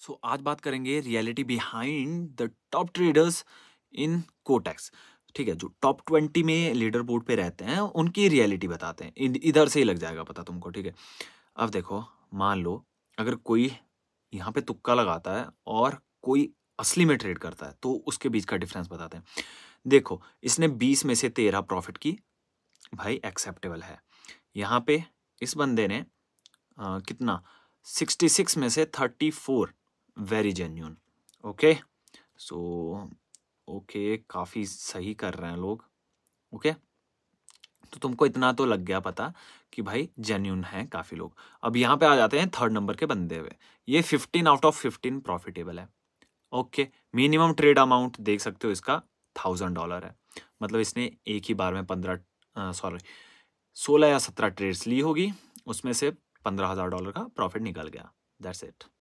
सो so, आज बात करेंगे reality behind the top traders in Quotex ठीक है जो टॉप ट्वेंटी में लीडर बोर्ड पे रहते हैं उनकी रियलिटी बताते हैं इधर से ही लग जाएगा पता तुमको ठीक है अब देखो मान लो अगर कोई यहाँ पे तुक्का लगाता है और कोई असली में ट्रेड करता है तो उसके बीच का डिफरेंस बताते हैं देखो इसने बीस में से तेरह प्रॉफिट की भाई एक्सेप्टेबल है यहाँ पे इस बंदे ने आ, कितना सिक्सटी सिक्स में से thirty four very genuine okay so okay काफ़ी सही कर रहे हैं लोग ओके okay? तो तुमको इतना तो लग गया पता कि भाई जेन्यून है काफ़ी लोग अब यहाँ पे आ जाते हैं थर्ड नंबर के बंदे हुए ये fifteen out of fifteen profitable है ओके मिनिमम ट्रेड अमाउंट देख सकते हो इसका थाउजेंड डॉलर है मतलब इसने एक ही बार में पंद्रह सॉरी सोलह या सत्रह ट्रेड्स ली होगी उसमें से पंद्रह हज़ार डॉलर का प्रॉफिट निकल गया दैट्स इट